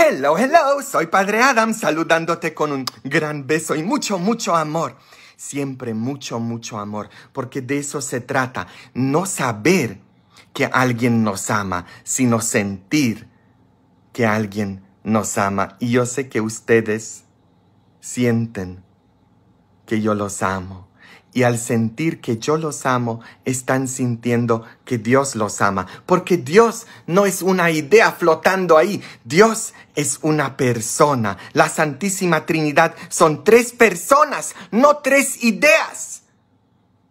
Hello, hello, soy Padre Adam saludándote con un gran beso y mucho, mucho amor. Siempre mucho, mucho amor, porque de eso se trata, no saber que alguien nos ama, sino sentir que alguien nos ama. Y yo sé que ustedes sienten que yo los amo y al sentir que yo los amo, están sintiendo que Dios los ama. Porque Dios no es una idea flotando ahí, Dios es una persona. La Santísima Trinidad son tres personas, no tres ideas.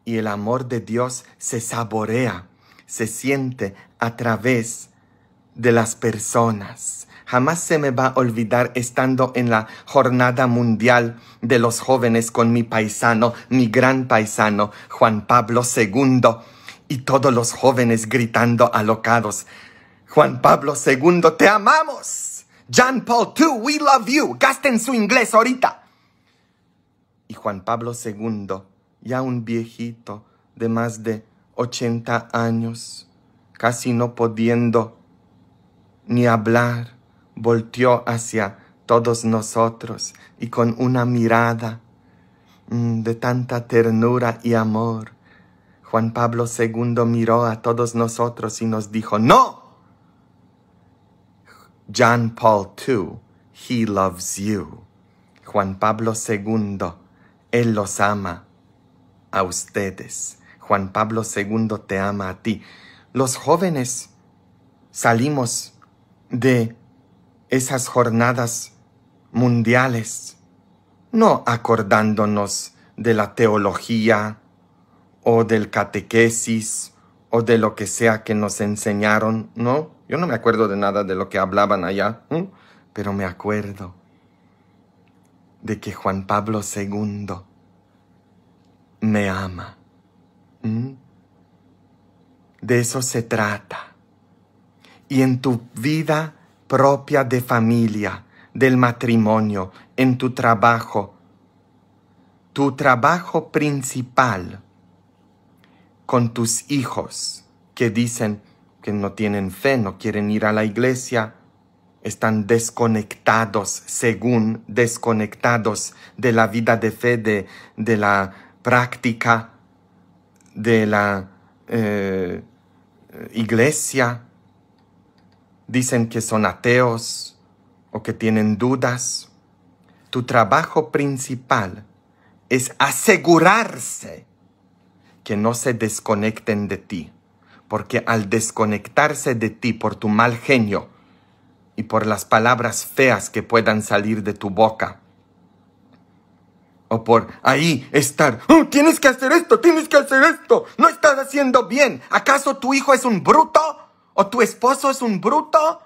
Y el amor de Dios se saborea, se siente a través de las personas. Jamás se me va a olvidar estando en la jornada mundial de los jóvenes con mi paisano, mi gran paisano, Juan Pablo II, y todos los jóvenes gritando alocados. Juan Pablo II, te amamos. John Paul II, we love you. Gasten su inglés ahorita. Y Juan Pablo II, ya un viejito de más de 80 años, casi no pudiendo ni hablar, volteó hacia todos nosotros y con una mirada mm, de tanta ternura y amor, Juan Pablo II miró a todos nosotros y nos dijo, no. John Paul II, he loves you. Juan Pablo II, él los ama a ustedes. Juan Pablo II te ama a ti. Los jóvenes salimos de esas jornadas mundiales, no acordándonos de la teología o del catequesis o de lo que sea que nos enseñaron, ¿no? Yo no me acuerdo de nada de lo que hablaban allá, pero me acuerdo de que Juan Pablo II me ama. De eso se trata. Y en tu vida propia de familia, del matrimonio, en tu trabajo. Tu trabajo principal con tus hijos que dicen que no tienen fe, no quieren ir a la iglesia, están desconectados, según desconectados de la vida de fe, de, la práctica, de la eh, iglesia, dicen que son ateos o que tienen dudas. Tu trabajo principal es asegurarse que no se desconecten de ti, porque al desconectarse de ti por tu mal genio y por las palabras feas que puedan salir de tu boca, o por ahí estar, oh, tienes que hacer esto, tienes que hacer esto, no estás haciendo bien, ¿acaso tu hijo es un bruto? ¿O tu esposo es un bruto?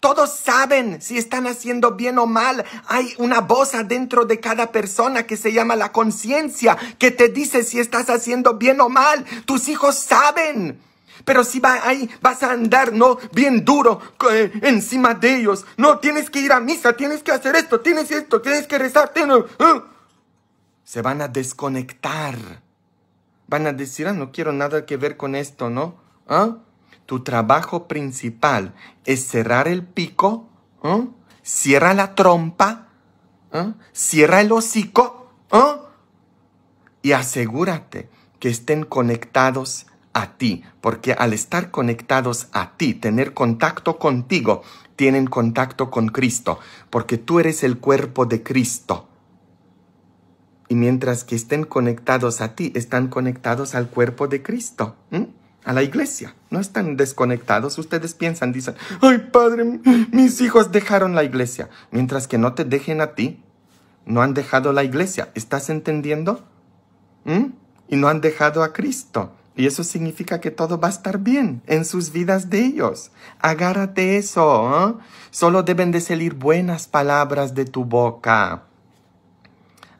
Todos saben si están haciendo bien o mal. Hay una voz adentro de cada persona que se llama la conciencia, que te dice si estás haciendo bien o mal. Tus hijos saben. Pero si va vas a andar, ¿no? Bien duro eh, encima de ellos. No, tienes que ir a misa, tienes que hacer esto, tienes esto, tienes que rezar. ¿eh? Se van a desconectar. Van a decir, ah, no quiero nada que ver con esto, ¿no? ¿Ah? tu trabajo principal es cerrar el pico, ¿eh? cierra la trompa, ¿eh? cierra el hocico ¿eh? y asegúrate que estén conectados a ti, porque al estar conectados a ti, tener contacto contigo, tienen contacto con Cristo, porque tú eres el cuerpo de Cristo. Y mientras que estén conectados a ti, están conectados al cuerpo de Cristo a la iglesia. No están desconectados. Ustedes piensan, dicen, ay padre, mis hijos dejaron la iglesia. Mientras que no te dejen a ti, no han dejado la iglesia. ¿Estás entendiendo? ¿Mm? Y no han dejado a Cristo. Y eso significa que todo va a estar bien en sus vidas de ellos. Agárrate eso. ¿eh? Solo deben de salir buenas palabras de tu boca.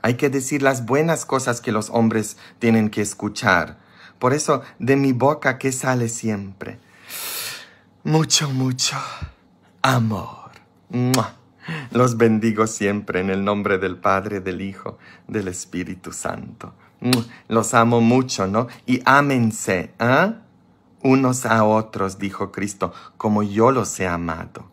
Hay que decir las buenas cosas que los hombres tienen que escuchar. Por eso de mi boca que sale siempre. Mucho, mucho amor. Los bendigo siempre en el nombre del Padre, del Hijo, del Espíritu Santo. Los amo mucho, ¿no? Y ámense, ¿eh? Unos a otros, dijo Cristo, como yo los he amado.